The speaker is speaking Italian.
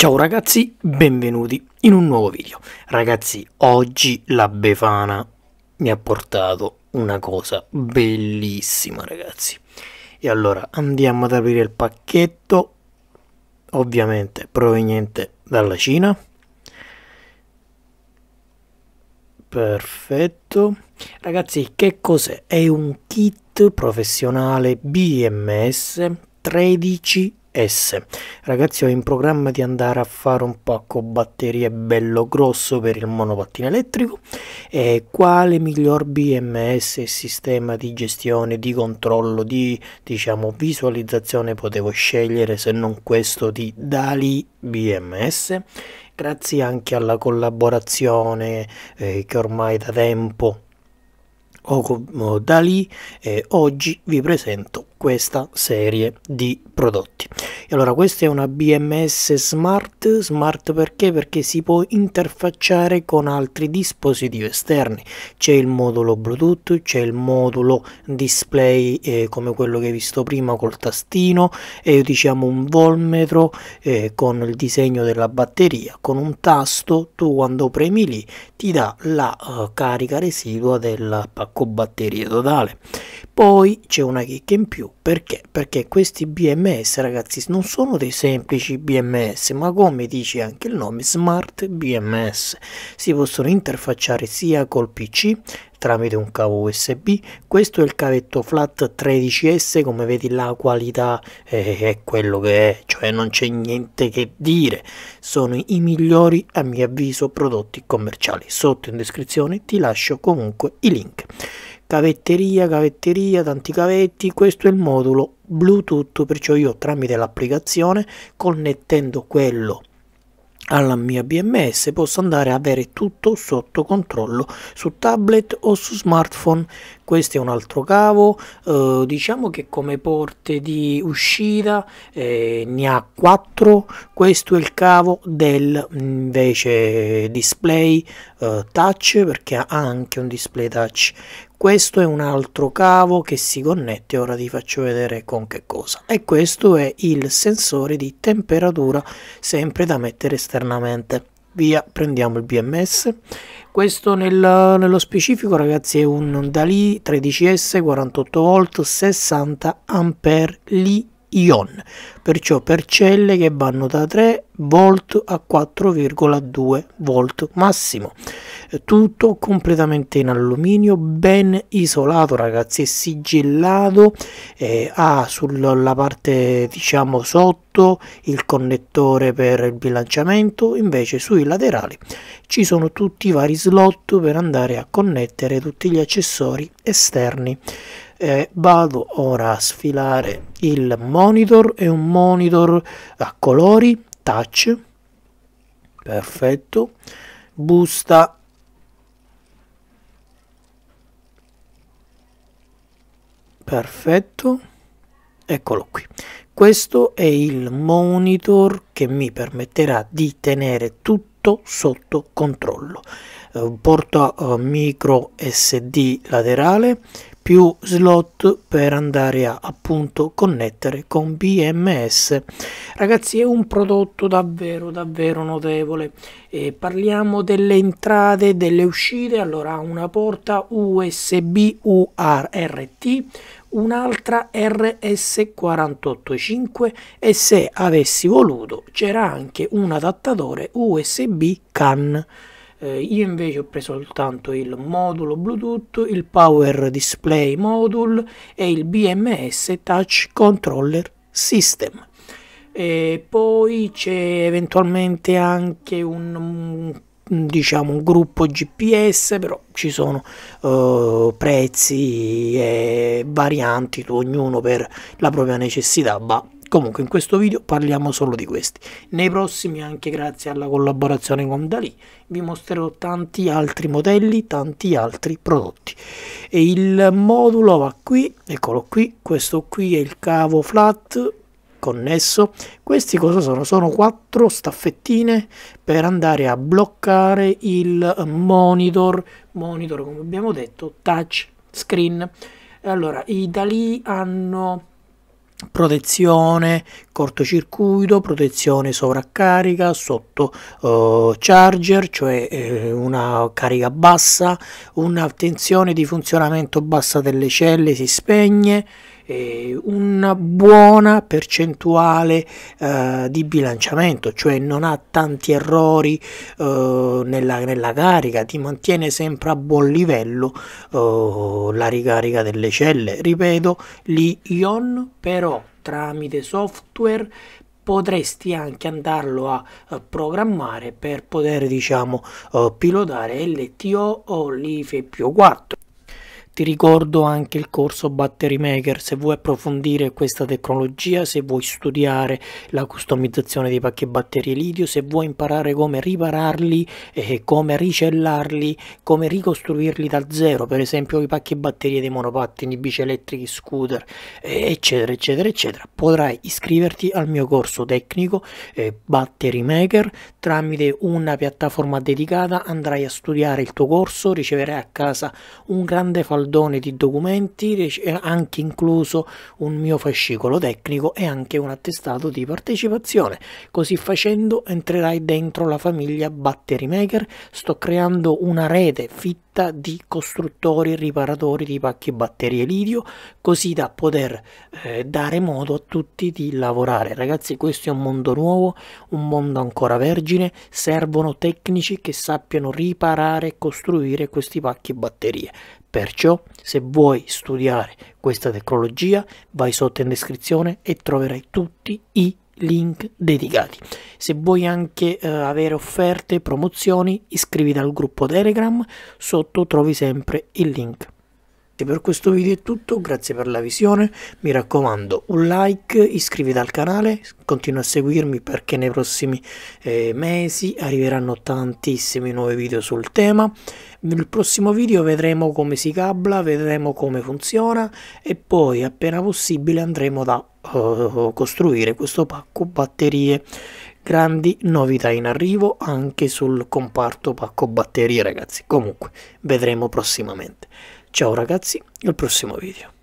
Ciao ragazzi, benvenuti in un nuovo video. Ragazzi, oggi la Befana mi ha portato una cosa bellissima, ragazzi. E allora andiamo ad aprire il pacchetto, ovviamente proveniente dalla Cina. Perfetto. Ragazzi, che cos'è? È un kit professionale BMS 13 S. Ragazzi ho in programma di andare a fare un pacco batterie bello grosso per il monopattino elettrico e quale miglior BMS sistema di gestione, di controllo, di diciamo visualizzazione potevo scegliere se non questo di Dali BMS grazie anche alla collaborazione eh, che ormai da tempo ho con Dali e oggi vi presento questa serie di prodotti. E allora questa è una BMS Smart, Smart perché? Perché si può interfacciare con altri dispositivi esterni, c'è il modulo Bluetooth, c'è il modulo display eh, come quello che hai visto prima col tastino e diciamo un volmetro eh, con il disegno della batteria, con un tasto tu quando premi lì ti dà la uh, carica residua del pacco batteria totale poi c'è una chicca in più, perché? Perché questi BMS ragazzi non sono dei semplici BMS, ma come dice anche il nome, Smart BMS. Si possono interfacciare sia col PC tramite un cavo USB. Questo è il cavetto flat 13S, come vedi la qualità è, eh, è quello che è, cioè non c'è niente che dire. Sono i migliori a mio avviso prodotti commerciali. Sotto in descrizione ti lascio comunque i link cavetteria, cavetteria, tanti cavetti, questo è il modulo Bluetooth, perciò io tramite l'applicazione connettendo quello alla mia BMS posso andare a avere tutto sotto controllo su tablet o su smartphone questo è un altro cavo eh, diciamo che come porte di uscita eh, ne ha 4 questo è il cavo del invece display eh, touch perché ha anche un display touch questo è un altro cavo che si connette ora ti faccio vedere con che cosa e questo è il sensore di temperatura sempre da mettere esternamente via prendiamo il BMS questo nel, nello specifico ragazzi è un Dali 13S 48V 60 ampere li ion perciò per celle che vanno da 3 volt a 4,2 volt massimo tutto completamente in alluminio ben isolato ragazzi e sigillato eh, ha sulla parte diciamo sotto il connettore per il bilanciamento invece sui laterali ci sono tutti i vari slot per andare a connettere tutti gli accessori esterni eh, vado ora a sfilare il monitor è un monitor a colori touch perfetto busta perfetto eccolo qui questo è il monitor che mi permetterà di tenere tutto sotto controllo eh, porta eh, micro sd laterale più slot per andare a appunto connettere con BMS ragazzi è un prodotto davvero davvero notevole E parliamo delle entrate e delle uscite allora una porta USB URT un'altra RS485 e se avessi voluto c'era anche un adattatore USB CAN eh, io invece ho preso soltanto il modulo Bluetooth, il Power Display Module e il BMS Touch Controller System. E poi c'è eventualmente anche un diciamo un gruppo GPS però ci sono eh, prezzi e varianti ognuno per la propria necessità va Comunque in questo video parliamo solo di questi. Nei prossimi anche grazie alla collaborazione con Dalì vi mostrerò tanti altri modelli, tanti altri prodotti. E il modulo va qui, eccolo qui, questo qui è il cavo flat connesso. Questi cosa sono? Sono quattro staffettine per andare a bloccare il monitor, monitor come abbiamo detto, touch screen. Allora, i Dalì hanno protezione cortocircuito, protezione sovraccarica, sotto uh, charger, cioè eh, una carica bassa, una tensione di funzionamento bassa delle celle si spegne, una buona percentuale eh, di bilanciamento, cioè non ha tanti errori eh, nella, nella, carica, ti mantiene sempre a buon livello eh, la ricarica delle celle. Ripeto, l'ion però tramite software potresti anche andarlo a, a programmare per poter diciamo uh, pilotare LTO o l'IFE più 4 ti ricordo anche il corso Battery Maker se vuoi approfondire questa tecnologia, se vuoi studiare la customizzazione dei pacchi batterie litio, se vuoi imparare come ripararli, eh, come ricellarli, come ricostruirli da zero, per esempio i pacchi batterie dei monopattini, bici elettrici, scooter, eccetera, eccetera, eccetera, potrai iscriverti al mio corso tecnico eh, Battery Maker tramite una piattaforma dedicata, andrai a studiare il tuo corso, riceverai a casa un grande faldone cordone di documenti, anche incluso un mio fascicolo tecnico e anche un attestato di partecipazione. Così facendo entrerai dentro la famiglia Battery Maker, sto creando una rete fitta di costruttori riparatori di pacchi batterie lidio così da poter eh, dare modo a tutti di lavorare ragazzi questo è un mondo nuovo un mondo ancora vergine servono tecnici che sappiano riparare e costruire questi pacchi batterie Perciò, se vuoi studiare questa tecnologia, vai sotto in descrizione e troverai tutti i link dedicati. Se vuoi anche eh, avere offerte, promozioni, iscriviti al gruppo Telegram, sotto trovi sempre il link. Per questo video è tutto, grazie per la visione, mi raccomando un like, iscriviti al canale, continua a seguirmi perché nei prossimi eh, mesi arriveranno tantissimi nuovi video sul tema. Nel prossimo video vedremo come si cabla, vedremo come funziona e poi appena possibile andremo da uh, costruire questo pacco batterie grandi novità in arrivo anche sul comparto pacco batterie ragazzi comunque vedremo prossimamente Ciao ragazzi, al prossimo video.